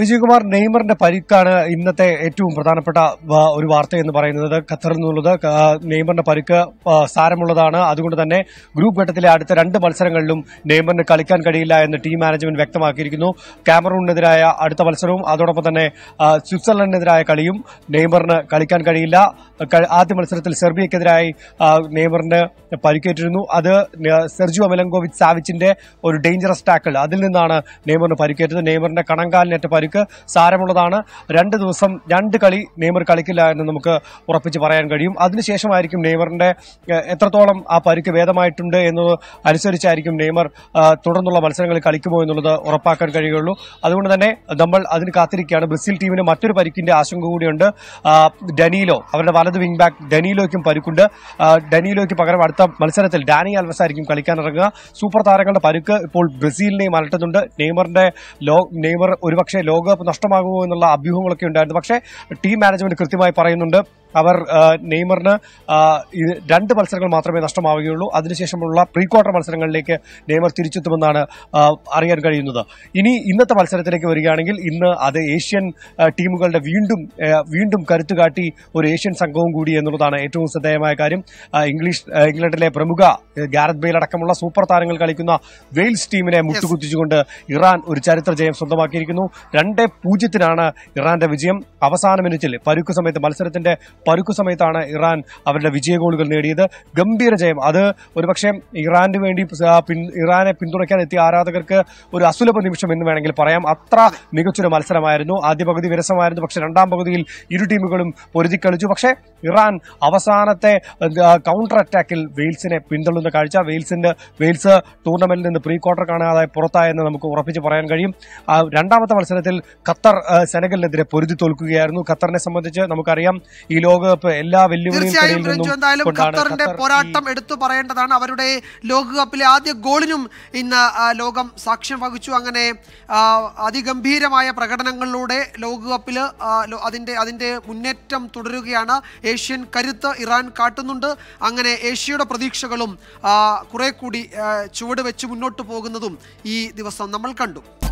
വിജയകുമാർ നെയ്മറിന്റെ പരിക്കാണ് ഇന്നത്തെ ഏറ്റവും പ്രധാനപ്പെട്ട ഒരു വാർത്ത എന്ന് പറയുന്നത് ഖത്തറിൽ നിന്നുള്ളത് നെയ്മറിന്റെ പരിക്ക് സാരമുള്ളതാണ് അതുകൊണ്ട് തന്നെ ഗ്രൂപ്പ് ഘട്ടത്തിലെ അടുത്ത രണ്ട് മത്സരങ്ങളിലും നെയ്മറിന് കളിക്കാൻ കഴിയില്ല എന്ന് ടീം മാനേജ്മെന്റ് വ്യക്തമാക്കിയിരിക്കുന്നു ക്യാമറൂണിനെതിരായ അടുത്ത മത്സരവും അതോടൊപ്പം തന്നെ സ്വിറ്റ്സർലൻഡിനെതിരായ കളിയും നെയ്മറിന് കളിക്കാൻ കഴിയില്ല ആദ്യ മത്സരത്തിൽ സെർബിയക്കെതിരായി നെയ്മറിന് പരിക്കേറ്റിരുന്നു അത് സെർജു അമലങ്കോവിച്ച് സാവിച്ചിന്റെ ഒരു ഡേഞ്ചറസ് ടാക്കിൾ അതിൽ നിന്നാണ് നെയ്മറിന് പരിക്കേറ്റത് നെയ്മറിന്റെ കണങ്കാലിനേറ്റ പരുക്ക് സാരമുള്ളതാണ് രണ്ട് ദിവസം രണ്ട് കളി നെയ്മർ കളിക്കില്ല എന്ന് നമുക്ക് ഉറപ്പിച്ച് പറയാൻ കഴിയും അതിനുശേഷമായിരിക്കും നെയ്മറിന്റെ എത്രത്തോളം ആ പരുക്ക് ഭേദമായിട്ടുണ്ട് എന്നത് അനുസരിച്ചായിരിക്കും നെയ്മർ തുടർന്നുള്ള മത്സരങ്ങൾ കളിക്കുമോ എന്നുള്ളത് ഉറപ്പാക്കാൻ കഴിയുള്ളൂ അതുകൊണ്ട് തന്നെ നമ്മൾ അതിന് കാത്തിരിക്കുകയാണ് ബ്രസീൽ ടീമിന് മറ്റൊരു പരിക്കിന്റെ ആശങ്ക കൂടിയുണ്ട് ഡനീലോ അവരുടെ വലത് വിംഗ് ബാക്ക് ഡനീലോയ്ക്കും പരുക്കുണ്ട് ഡനീലോയ്ക്ക് പകരം അടുത്ത മത്സരത്തിൽ ഡാനി അൽവസ് ആയിരിക്കും കളിക്കാൻ സൂപ്പർ താരങ്ങളുടെ പരുക്ക് ഇപ്പോൾ ബ്രസീലിനെയും അലട്ടുന്നുണ്ട് നെയ്മറിന്റെ ലോ നെയ്മർ ഒരുപക്ഷെ ലോകകപ്പ് നഷ്ടമാകുമോ എന്നുള്ള അഭ്യൂഹങ്ങളൊക്കെ ഉണ്ടായിരുന്നു പക്ഷേ ടീം മാനേജ്മെന്റ് കൃത്യമായി പറയുന്നുണ്ട് അവർ നെയ്മറിന് രണ്ട് മത്സരങ്ങൾ മാത്രമേ നഷ്ടമാവുകയുള്ളൂ അതിനുശേഷമുള്ള പ്രീ ക്വാർട്ടർ മത്സരങ്ങളിലേക്ക് നെയ്മർ തിരിച്ചെത്തുമെന്നാണ് അറിയാൻ കഴിയുന്നത് ഇനി ഇന്നത്തെ മത്സരത്തിലേക്ക് വരികയാണെങ്കിൽ ഇന്ന് അത് ഏഷ്യൻ ടീമുകളുടെ വീണ്ടും വീണ്ടും കരുത്തു കാട്ടി ഒരു ഏഷ്യൻ സംഘവും കൂടി എന്നുള്ളതാണ് ഏറ്റവും ശ്രദ്ധേയമായ കാര്യം ഇംഗ്ലീഷ് ഇംഗ്ലണ്ടിലെ പ്രമുഖ ഗാരത് ബെയിൽ അടക്കമുള്ള സൂപ്പർ താരങ്ങൾ കളിക്കുന്ന വെയിൽസ് ടീമിനെ മുട്ടുകുത്തിച്ചുകൊണ്ട് ഇറാൻ ഒരു ചരിത്ര ജയം സ്വന്തമാക്കിയിരിക്കുന്നു രണ്ട് പൂജ്യത്തിനാണ് ഇറാന്റെ വിജയം അവസാന മിനിറ്റിൽ പരുക്ക് സമയത്ത് മത്സരത്തിന്റെ പരുക്കു സമയത്താണ് ഇറാൻ അവരുടെ വിജയ ഗോളുകൾ നേടിയത് ഗംഭീര ജയം അത് ഒരുപക്ഷെ ഇറാനു വേണ്ടി ഇറാനെ പിന്തുണയ്ക്കാൻ എത്തിയ ആരാധകർക്ക് ഒരു അസുലഭ നിമിഷം എന്ന് വേണമെങ്കിൽ പറയാം അത്ര മികച്ചൊരു മത്സരമായിരുന്നു ആദ്യ പകുതി വിരസമായിരുന്നു പക്ഷെ രണ്ടാം പകുതിയിൽ ഇരു ടീമുകളും പൊരുതി കളിച്ചു പക്ഷേ ഇറാൻ അവസാനത്തെ കൗണ്ടർ അറ്റാക്കിൽ വെയിൽസിനെ പിന്തള്ളുന്ന കാഴ്ച വെയിൽസിന്റെ വെയിൽസ് ടൂർണമെന്റിൽ നിന്ന് പ്രീ ക്വാർട്ടർ കാണാതെ പുറത്തായെന്ന് നമുക്ക് ഉറപ്പിച്ച് പറയാൻ കഴിയും രണ്ടാമത്തെ മത്സരത്തിൽ ഖത്തർ സെനഗലിനെതിരെ പൊരുതി തോൽക്കുകയായിരുന്നു ഖത്തറിനെ സംബന്ധിച്ച് നമുക്കറിയാം ഈ ലോ ലോകകപ്പ് എല്ലാ വെല്ലുവിളികളും രഞ്ജു എന്തായാലും ഖത്തറിന്റെ പോരാട്ടം എടുത്തു പറയേണ്ടതാണ് അവരുടെ ലോകകപ്പിലെ ആദ്യ ഗോളിനും ഇന്ന് ലോകം സാക്ഷ്യം വഹിച്ചു അങ്ങനെ അതിഗംഭീരമായ പ്രകടനങ്ങളിലൂടെ ലോകകപ്പിൽ അതിന്റെ അതിന്റെ മുന്നേറ്റം തുടരുകയാണ് ഏഷ്യൻ കരുത്ത് ഇറാൻ കാട്ടുന്നുണ്ട് അങ്ങനെ ഏഷ്യയുടെ പ്രതീക്ഷകളും കുറെ കൂടി ചുവട് വെച്ച് മുന്നോട്ട് പോകുന്നതും ഈ ദിവസം നമ്മൾ കണ്ടു